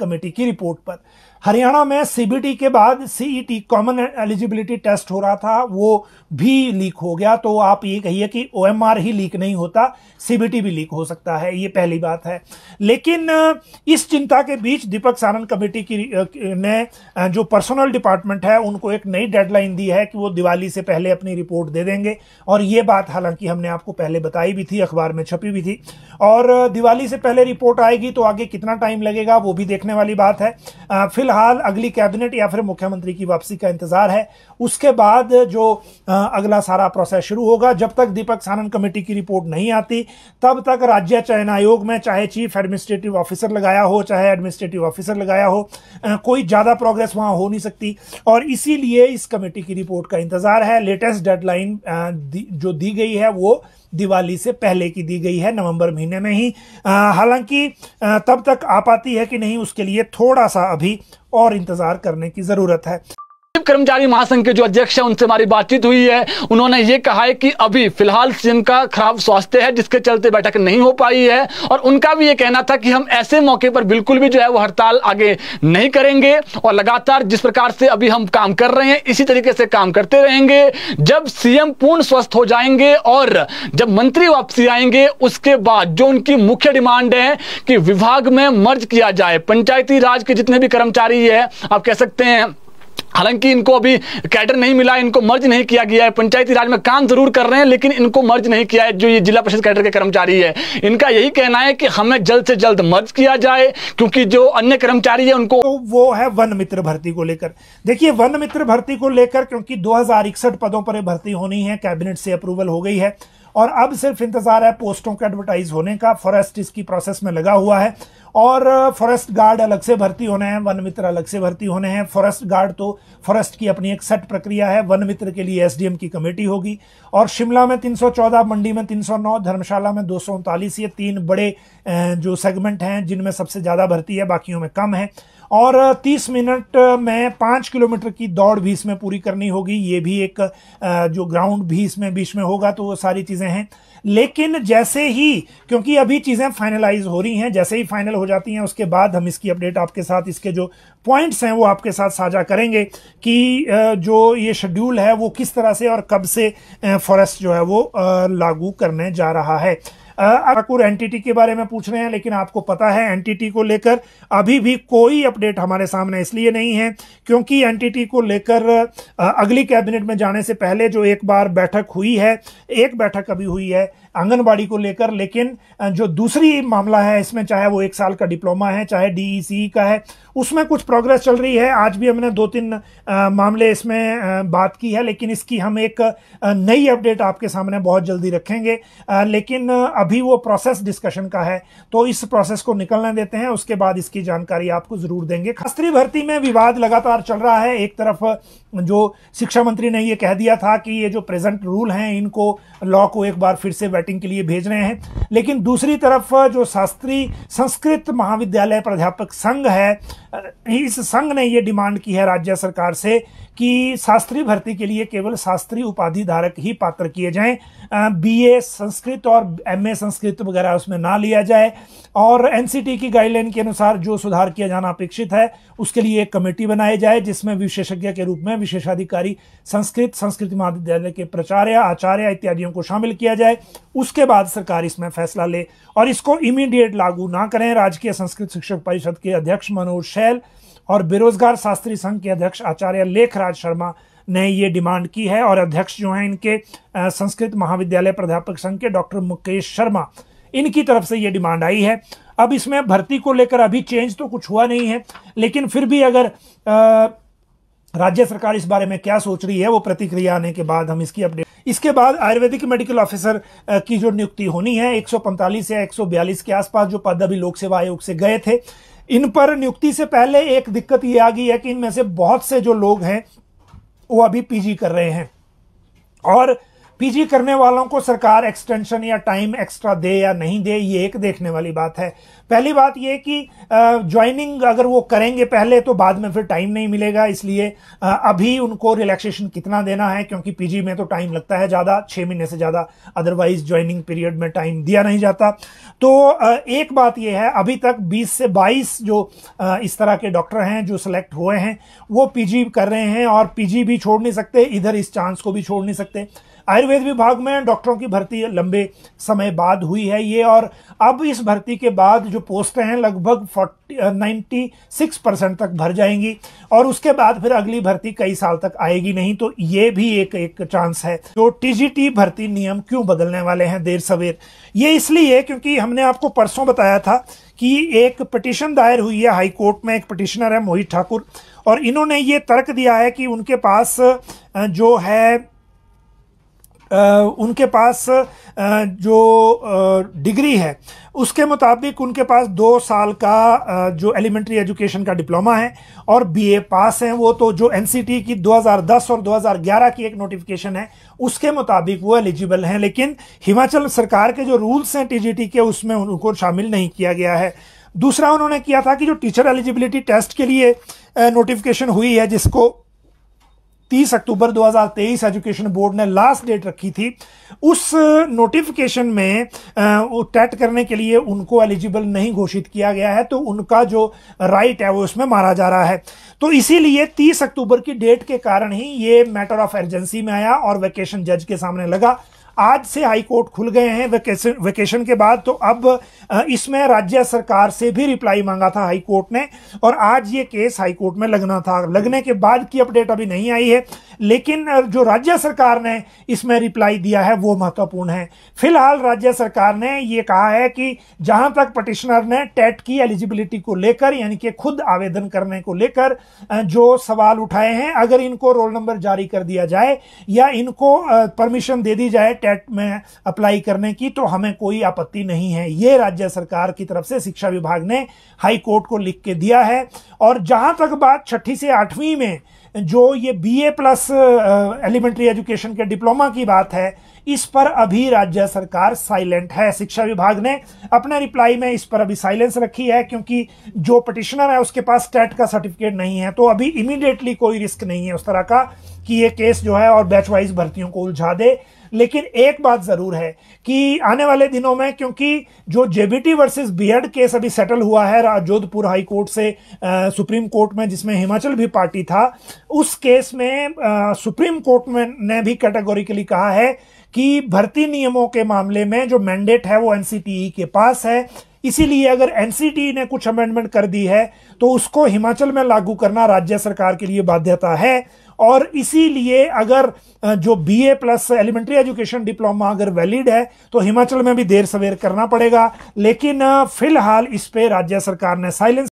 committee की report पर हरियाणा में सीबीटी के बाद सीईटी कॉमन एलिजिबिलिटी टेस्ट हो रहा था वो भी लीक हो गया तो आप ये कहिए कि ओएमआर ही लीक नहीं होता सीबीटी भी लीक हो सकता है ये पहली बात है लेकिन इस चिंता के बीच दीपक सारण कमेटी की ने जो पर्सनल डिपार्टमेंट है उनको एक नई डेडलाइन दी है कि वो दिवाली से पहले अपनी रिपोर्ट दे देंगे और ये बात हालांकि हमने आपको पहले बताई भी थी अखबार में छपी भी थी और दिवाली से पहले रिपोर्ट आएगी तो आगे कितना टाइम लगेगा वो भी देखने वाली बात है फिलहाल अगली कैबिनेट या फिर मुख्यमंत्री की वापसी का इंतजार है उसके बाद जो अगला सारा प्रोसेस शुरू होगा जब तक दीपक सानन कमेटी की रिपोर्ट नहीं आती तब तक राज्य चयन आयोग में चाहे चीफ एडमिनिस्ट्रेटिव ऑफिसर लगाया हो चाहे एडमिनिस्ट्रेटिव ऑफिसर लगाया हो कोई ज़्यादा प्रोग्रेस वहाँ हो नहीं सकती और इसीलिए इस कमेटी की रिपोर्ट का इंतजार है लेटेस्ट डेडलाइन जो दी गई है वो दिवाली से पहले की दी गई है नवंबर महीने में ही हालांकि तब तक आ पाती है कि नहीं उसके लिए थोड़ा सा अभी और इंतज़ार करने की ज़रूरत है कर्मचारी महासंघ के जो अध्यक्ष हैं उनसे हमारी बातचीत हुई है उन्होंने ये कहा है कि अभी फिलहाल सीएम का खराब स्वास्थ्य है जिसके चलते बैठक नहीं हो पाई है और उनका भी ये कहना था कि हम ऐसे मौके पर बिल्कुल भी जो है वो हड़ताल आगे नहीं करेंगे और लगातार जिस प्रकार से अभी हम काम कर रहे हैं इसी तरीके से काम करते रहेंगे जब सीएम पूर्ण स्वस्थ हो जाएंगे और जब मंत्री वापसी आएंगे उसके बाद जो उनकी मुख्य डिमांड है कि विभाग में मर्ज किया जाए पंचायती राज के जितने भी कर्मचारी है आप कह सकते हैं हालांकि इनको अभी कैडर नहीं मिला इनको मर्ज नहीं किया गया है पंचायती राज में काम जरूर कर रहे हैं लेकिन इनको मर्ज नहीं किया है जो ये जिला परिषद कैडर के कर्मचारी है इनका यही कहना है कि हमें जल्द से जल्द मर्ज किया जाए क्योंकि जो अन्य कर्मचारी है उनको तो वो है वन मित्र भर्ती को लेकर देखिए वन मित्र भर्ती को लेकर क्योंकि दो पदों पर भर्ती होनी है कैबिनेट से अप्रूवल हो गई है और अब सिर्फ इंतजार है पोस्टों का एडवर्टाइज होने का फॉरेस्ट इसकी प्रोसेस में लगा हुआ है और फॉरेस्ट गार्ड अलग से भर्ती होने हैं वन मित्र अलग से भर्ती होने हैं फॉरेस्ट गार्ड तो फॉरेस्ट की अपनी एक सेट प्रक्रिया है वन मित्र के लिए एसडीएम की कमेटी होगी और शिमला में 314 मंडी में 309 धर्मशाला में दो ये तीन बड़े जो सेगमेंट हैं जिनमें सबसे ज़्यादा भर्ती है बाकियों में कम है और 30 मिनट में पाँच किलोमीटर की दौड़ भी इसमें पूरी करनी होगी ये भी एक जो ग्राउंड भी इसमें बीच में होगा तो वो सारी चीज़ें हैं लेकिन जैसे ही क्योंकि अभी चीज़ें फाइनलाइज हो रही हैं जैसे ही फाइनल हो जाती हैं उसके बाद हम इसकी अपडेट आपके साथ इसके जो पॉइंट्स हैं वो आपके साथ साझा करेंगे कि जो ये शेड्यूल है वो किस तरह से और कब से फॉरेस्ट जो है वो लागू करने जा रहा है ठाकुर एनटीटी के बारे में पूछ रहे हैं लेकिन आपको पता है एनटीटी को लेकर अभी भी कोई अपडेट हमारे सामने इसलिए नहीं है क्योंकि एनटीटी को लेकर अगली कैबिनेट में जाने से पहले जो एक बार बैठक हुई है एक बैठक अभी हुई है आंगनबाड़ी को लेकर लेकिन जो दूसरी मामला है इसमें चाहे वो एक साल का डिप्लोमा है चाहे डीईसी का है उसमें कुछ प्रोग्रेस चल रही है आज भी हमने दो तीन मामले इसमें बात की है लेकिन इसकी हम एक नई अपडेट आपके सामने बहुत जल्दी रखेंगे लेकिन अभी अभी वो प्रोसेस डिस्कशन का है तो इस प्रोसेस को निकलने देते हैं उसके बाद इसकी जानकारी आपको जरूर देंगे शास्त्री भर्ती में विवाद लगातार चल रहा है एक तरफ जो शिक्षा मंत्री ने ये कह दिया था कि ये जो प्रेजेंट रूल हैं इनको लॉ को एक बार फिर से वेटिंग के लिए भेज रहे हैं लेकिन दूसरी तरफ जो शास्त्री संस्कृत महाविद्यालय प्राध्यापक संघ है इस संघ ने ये डिमांड की है राज्य सरकार से कि शास्त्री भर्ती के लिए केवल शास्त्री उपाधि धारक ही पात्र किए जाएं बीए संस्कृत और एमए में संस्कृत वगैरह उसमें ना लिया जाए और एनसीटी की गाइडलाइन के अनुसार जो सुधार किया जाना अपेक्षित है उसके लिए एक कमेटी बनाई जाए जिसमें विशेषज्ञ के रूप में विशेषाधिकारी संस्कृत संस्कृति महाविद्यालय के प्राचार्य आचार्य इत्यादियों को शामिल किया जाए उसके बाद सरकार इसमें फैसला ले और इसको इमीडिएट लागू ना करें राजकीय संस्कृत शिक्षक परिषद के अध्यक्ष मनोज शैल और बेरोजगार शास्त्री संघ के अध्यक्ष आचार्य लेखराज शर्मा ने ये डिमांड की है और अध्यक्ष जो हैं इनके संस्कृत महाविद्यालय प्राध्यापक संघ के डॉक्टर मुकेश शर्मा इनकी तरफ से ये डिमांड आई है अब इसमें भर्ती को लेकर अभी चेंज तो कुछ हुआ नहीं है लेकिन फिर भी अगर राज्य सरकार इस बारे में क्या सोच रही है वो प्रतिक्रिया आने के बाद हम इसकी अपडेट इसके बाद आयुर्वेदिक मेडिकल ऑफिसर की जो नियुक्ति होनी है 145 या 142 के आसपास जो पद अभी लोक सेवा आयोग से गए थे इन पर नियुक्ति से पहले एक दिक्कत ये आ गई है कि इनमें से बहुत से जो लोग हैं वो अभी पीजी कर रहे हैं और पीजी करने वालों को सरकार एक्सटेंशन या टाइम एक्स्ट्रा दे या नहीं दे ये एक देखने वाली बात है पहली बात ये कि ज्वाइनिंग अगर वो करेंगे पहले तो बाद में फिर टाइम नहीं मिलेगा इसलिए अभी उनको रिलैक्सेशन कितना देना है क्योंकि पीजी में तो टाइम लगता है ज़्यादा छः महीने से ज़्यादा अदरवाइज ज्वाइनिंग पीरियड में टाइम दिया नहीं जाता तो एक बात यह है अभी तक बीस से बाईस जो इस तरह के डॉक्टर हैं जो सिलेक्ट हुए हैं वो पी कर रहे हैं और पी भी छोड़ नहीं सकते इधर इस चांस को भी छोड़ नहीं सकते आयुर्वेद विभाग में डॉक्टरों की भर्ती लंबे समय बाद हुई है ये और अब इस भर्ती के बाद जो पोस्टें हैं लगभग फोर्टी नाइन्टी सिक्स परसेंट तक भर जाएंगी और उसके बाद फिर अगली भर्ती कई साल तक आएगी नहीं तो ये भी एक एक चांस है तो टीजीटी भर्ती नियम क्यों बदलने वाले हैं देर सवेर ये इसलिए क्योंकि हमने आपको परसों बताया था कि एक पटिशन दायर हुई है हाई कोर्ट में एक पटिशनर है मोहित ठाकुर और इन्होंने ये तर्क दिया है कि उनके पास जो है उनके पास जो डिग्री है उसके मुताबिक उनके पास दो साल का जो एलिमेंट्री एजुकेशन का डिप्लोमा है और बीए पास हैं वो तो जो एनसीटी की 2010 और 2011 की एक नोटिफिकेशन है उसके मुताबिक वो एलिजिबल हैं लेकिन हिमाचल सरकार के जो रूल्स हैं टीजीटी के उसमें उनको शामिल नहीं किया गया है दूसरा उन्होंने किया था कि जो टीचर एलिजिबिलिटी टेस्ट के लिए नोटिफिकेशन हुई है जिसको 30 अक्टूबर 2023 एजुकेशन बोर्ड ने लास्ट डेट रखी थी उस नोटिफिकेशन में टेट करने के लिए उनको एलिजिबल नहीं घोषित किया गया है तो उनका जो राइट है वो उसमें मारा जा रहा है तो इसीलिए 30 अक्टूबर की डेट के कारण ही ये मैटर ऑफ एमरजेंसी में आया और वैकेशन जज के सामने लगा आज से हाई कोर्ट खुल गए हैं वेकेशन वेकेशन के बाद तो अब इसमें राज्य सरकार से भी रिप्लाई मांगा था हाई कोर्ट ने और आज ये केस हाई कोर्ट में लगना था लगने के बाद की अपडेट अभी नहीं आई है लेकिन जो राज्य सरकार ने इसमें रिप्लाई दिया है वो महत्वपूर्ण है फिलहाल राज्य सरकार ने ये कहा है कि जहां तक पटिशनर ने टेट की एलिजिबिलिटी को लेकर यानी कि खुद आवेदन करने को लेकर जो सवाल उठाए हैं अगर इनको रोल नंबर जारी कर दिया जाए या इनको परमिशन दे दी जाए टेट में अप्लाई करने की तो हमें कोई आपत्ति नहीं है ये राज्य सरकार की तरफ से शिक्षा विभाग ने हाई कोर्ट को लिख के दिया है और जहां तक बात छठी से आठवीं में जो ये बीए प्लस एलिमेंट्री एजुकेशन के डिप्लोमा की बात है इस पर अभी राज्य सरकार साइलेंट है शिक्षा विभाग ने अपने रिप्लाई में इस पर अभी साइलेंस रखी है क्योंकि जो पटिशनर है उसके पास टेट का सर्टिफिकेट नहीं है तो अभी इमीडिएटली कोई रिस्क नहीं है उस तरह का कि ये केस जो है और बैच वाइज भर्तियों को उलझा दे लेकिन एक बात जरूर है कि आने वाले दिनों में क्योंकि जो जेबीटी वर्सेस बीएड केस अभी सेटल हुआ है जोधपुर हाई कोर्ट से आ, सुप्रीम कोर्ट में जिसमें हिमाचल भी पार्टी था उस केस में आ, सुप्रीम कोर्ट में ने भी कैटेगोरिकली कहा है कि भर्ती नियमों के मामले में जो मैंडेट है वो एनसीटीई e के पास है इसीलिए अगर एनसीटी e ने कुछ अमेंडमेंट कर दी है तो उसको हिमाचल में लागू करना राज्य सरकार के लिए बाध्यता है और इसीलिए अगर जो BA plus elementary education diploma अगर वैलिड है तो हिमाचल में भी देर सवेर करना पड़ेगा लेकिन फिलहाल इस पर राज्य सरकार ने साइलेंस